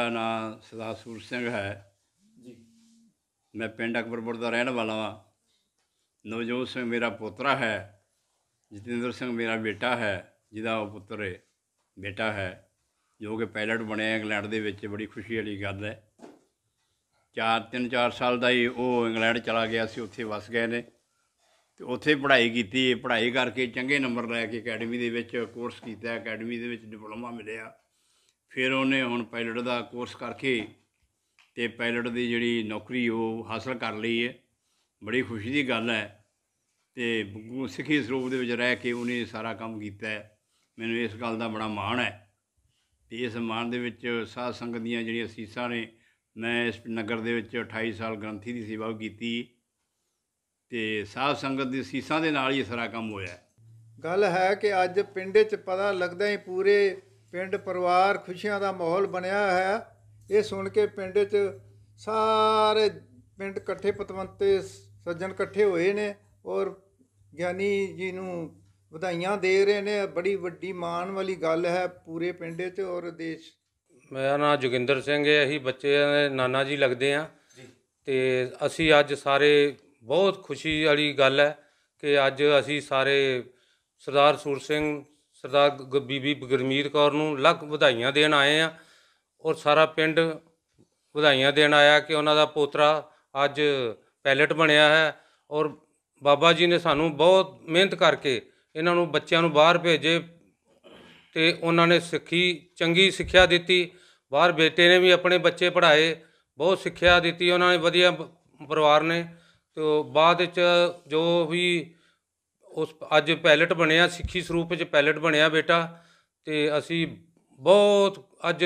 ਮੇਰਾ ਨਾਮ ਸਦਾ ਸੂਰ ਸਿੰਘ ਹੈ ਜੀ ਮੈਂ ਪਿੰਡ ਅਕਬਰਪੁਰ ਦਾ ਰਹਿਣ ਵਾਲਾ ਹਾਂ ਨਵਜੋਤ ਸਿੰਘ ਮੇਰਾ ਪੋਤਰਾ ਹੈ ਜਤਿੰਦਰ ਸਿੰਘ ਮੇਰਾ ਬੇਟਾ ਹੈ ਜਿਹਦਾ ਉਹ ਪੁੱਤਰ ਹੈ ਬੇਟਾ ਹੈ ਜੋ ਕਿ ਪਾਇਲਟ ਬਣਿਆ ਇੰਗਲੈਂਡ ਦੇ ਵਿੱਚ ਬੜੀ ਖੁਸ਼ੀ ਵਾਲੀ ਗੱਲ ਹੈ ਚਾਰ ਤਿੰਨ ਚਾਰ ਸਾਲ ਦਾ ਹੀ ਉਹ ਇੰਗਲੈਂਡ ਚਲਾ ਗਿਆ ਸੀ ਉੱਥੇ ਵਸ ਗਏ ਨੇ ਤੇ ਉੱਥੇ ਪੜ੍ਹਾਈ ਕੀਤੀ ਪੜ੍ਹਾਈ ਕਰਕੇ ਚੰਗੇ ਨੰਬਰ ਲੈ ਕੇ ਅਕੈਡਮੀ ਦੇ ਵਿੱਚ ਕੋਰਸ ਕੀਤਾ ਅਕੈਡਮੀ ਦੇ ਵਿੱਚ ਡਿਪਲੋਮਾ ਮਿਲਿਆ ਫਿਰ ਉਹਨੇ ਹੁਣ ਪਾਇਲਟ ਦਾ ਕੋਰਸ ਕਰਕੇ ਤੇ ਪਾਇਲਟ ਦੀ ਜਿਹੜੀ ਨੌਕਰੀ ਉਹ ਹਾਸਲ ਕਰ ਲਈ ਹੈ ਬੜੀ ਖੁਸ਼ੀ ਦੀ ਗੱਲ ਹੈ ਤੇ ਬੱਗੂ ਸਿੱਖੀ ਸਰੂਪ ਦੇ ਵਿੱਚ ਰਹਿ ਕੇ ਉਹਨੇ ਸਾਰਾ ਕੰਮ ਕੀਤਾ ਹੈ ਮੈਨੂੰ ਇਸ ਗੱਲ ਦਾ ਬੜਾ ਮਾਣ ਹੈ ਤੇ ਇਸ ਮਾਣ ਦੇ ਵਿੱਚ ਸਾਧ ਸੰਗਤ ਦੀਆਂ ਜਿਹੜੀਆਂ ਅਸੀਸਾਂ ਨੇ ਮੈਂ ਇਸ ਨਗਰ ਦੇ ਵਿੱਚ 28 ਸਾਲ ਗ੍ਰੰਥੀ ਦੀ ਸੇਵਾ ਕੀਤੀ ਤੇ ਸਾਧ ਸੰਗਤ ਦੀ ਅਸੀਸਾਂ ਦੇ ਨਾਲ ਹੀ ਸਾਰਾ ਕੰਮ ਹੋਇਆ ਗੱਲ ਹੈ ਕਿ ਅੱਜ ਪਿੰਡੇ 'ਚ ਪਤਾ ਲੱਗਦਾ ਹੀ ਪੂਰੇ ਪਿੰਡ ਪਰਿਵਾਰ ਖੁਸ਼ੀਆਂ ਦਾ ਮਾਹੌਲ ਬਣਿਆ ਹੈ ਇਹ ਸੁਣ ਕੇ ਪਿੰਡ 'ਚ ਸਾਰੇ ਪਿੰਡ ਇਕੱਠੇ ਪਤਵੰਤੇ ਸੱਜਣ ਇਕੱਠੇ ਹੋਏ ਨੇ ਔਰ ਗਿਆਨੀ ਜੀ ਨੂੰ ਵਧਾਈਆਂ ਦੇ ਰਹੇ ਨੇ ਬੜੀ ਵੱਡੀ ਮਾਣ ਵਾਲੀ ਗੱਲ ਹੈ ਪੂਰੇ ਪਿੰਡ 'ਚ ਔਰ ਦੇਸ਼ ਮੇਰਾ ਨਾਮ ਜੋਗਿੰਦਰ ਸਿੰਘ ਹੈ ਅਸੀਂ ਬੱਚਿਆਂ ਦੇ ਨਾਨਾ ਜੀ ਲੱਗਦੇ ਆ ਤੇ ਅਸੀਂ ਅੱਜ ਸਾਰੇ ਬਹੁਤ ਖੁਸ਼ੀ ਵਾਲੀ ਗੱਲ ਹੈ ਕਿ ਅੱਜ ਅਸੀਂ ਸਾਰੇ ਸਰਦਾਰ ਸੂਰ ਸਿੰਘ ਸਰਦਾਰ ਬੀਬੀ ਗੁਰਮੀਤ ਕੌਰ ਨੂੰ ਲੱਖ ਵਧਾਈਆਂ ਦੇਣ ਆਏ ਆ ਔਰ ਸਾਰਾ ਪਿੰਡ ਵਧਾਈਆਂ ਦੇਣ ਆਇਆ ਕਿ ਉਹਨਾਂ ਦਾ ਪੋਤਰਾ ਅੱਜ ਪੈਲਟ ਬਣਿਆ ਹੈ ਔਰ ਬਾਬਾ ਜੀ ਨੇ ਸਾਨੂੰ ਬਹੁਤ ਮਿਹਨਤ ਕਰਕੇ ਇਹਨਾਂ ਨੂੰ ਬੱਚਿਆਂ ਨੂੰ ਬਾਹਰ ਭੇਜੇ ਤੇ ਉਹਨਾਂ ਨੇ ਸਿੱਖੀ ਚੰਗੀ ਸਿੱਖਿਆ ਦਿੱਤੀ ਬਾਹਰ ਬੇਟੇ ਨੇ ਵੀ ਆਪਣੇ ਬੱਚੇ ਪੜ੍ਹਾਏ ਬਹੁਤ ਸਿੱਖਿਆ ਦਿੱਤੀ ਉਹਨਾਂ ਨੇ ਵਧੀਆ ਪਰਿਵਾਰ ਨੇ ਤੇ ਬਾਅਦ ਵਿੱਚ ਜੋ ਵੀ ਉਸ ਅੱਜ ਪੈਲਟ ਬਣਿਆ ਸਿੱਖੀ ਸਰੂਪ ਵਿੱਚ ਪੈਲਟ ਬਣਿਆ ਬੇਟਾ ਤੇ ਅਸੀਂ ਬਹੁਤ ਅੱਜ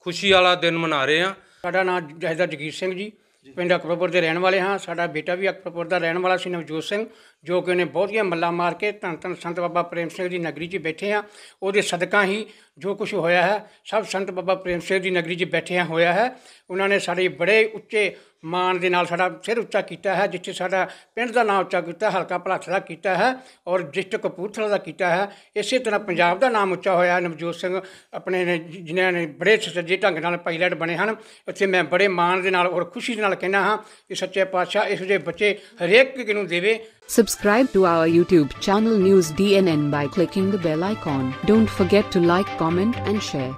ਖੁਸ਼ੀ ਵਾਲਾ ਦਿਨ ਮਨਾ ਰਹੇ ਹਾਂ ਸਾਡਾ ਨਾਮ ਜਹਿਦਾ ਜਗੀਰ ਸਿੰਘ ਜੀ ਪਿੰਡ ਅਕਬਰਪੁਰ ਦੇ ਰਹਿਣ ਵਾਲੇ ਹਾਂ ਸਾਡਾ ਬੇਟਾ ਵੀ ਅਕਬਰਪੁਰ ਦਾ ਰਹਿਣ ਵਾਲਾ ਸੀ ਨਵਜੋਤ ਸਿੰਘ ਜੋ ਕਿ ਉਹਨੇ ਬਹੁਤੀਆਂ ਮੱਲਾ ਮਾਰ ਕੇ ਧੰਨ ਧੰਨ ਸੰਤ ਬਾਬਾ ਪ੍ਰੇਮ ਸਿੰਘ ਦੀ ਨਗਰੀ 'ਚ ਬੈਠੇ ਆ ਉਹਦੇ ਸਦਕਾ ਹੀ ਜੋ ਕੁਝ ਹੋਇਆ ਹੈ ਸਭ ਸੰਤ ਬਾਬਾ ਪ੍ਰੇਮ ਸਿੰਘ ਦੀ ਨਗਰੀ 'ਚ ਬੈਠੇ ਆ ਹੋਇਆ ਹੈ ਉਹਨਾਂ ਨੇ ਸਾਡੇ ਬੜੇ ਉੱਚੇ ਮਾਨ ਦੇ ਨਾਲ ਸਾਡਾ ਸਿਰ ਉੱਚਾ ਕੀਤਾ ਹੈ ਜਿੱਥੇ ਸਾਡਾ ਪਿੰਡ ਦਾ ਨਾਮ ਉੱਚਾ ਕੀਤਾ ਹਲਕਾ ਭਲਾਠ ਦਾ ਕੀਤਾ ਹੈ ਔਰ ਡਿਸਟ੍ਰਿਕਟ ਕਪੂਰਥਲਾ ਦਾ ਕੀਤਾ ਹੈ ਇਸੇ ਤਰ੍ਹਾਂ ਪੰਜਾਬ ਦਾ ਨਾਮ ਉੱਚਾ ਹੋਇਆ ਨਵਜੋਤ ਸਿੰਘ ਆਪਣੇ ਨੇ ਜਿਨ੍ਹਾਂ ਨੇ ਬੜੇ ਸੱਜੇ ਢੰਗ ਨਾਲ ਪਾਇਲਟ ਬਣੇ ਹਨ ਉੱਥੇ ਮੈਂ ਬੜੇ ਮਾਣ ਦੇ ਨਾਲ ਔਰ ਖੁਸ਼ੀ ਦੇ ਨਾਲ ਕਹਿਣਾ ਹਾਂ ਕਿ ਸੱਚੇ ਪਾਤਸ਼ਾਹ ਇਸ ਦੇ ਬੱਚੇ ਹਰੇਕ ਕਿਨੂੰ ਨੂੰ ਦੇਵੇ Subscribe to our YouTube channel News DNN by clicking the bell icon. Don't forget to like, comment and share.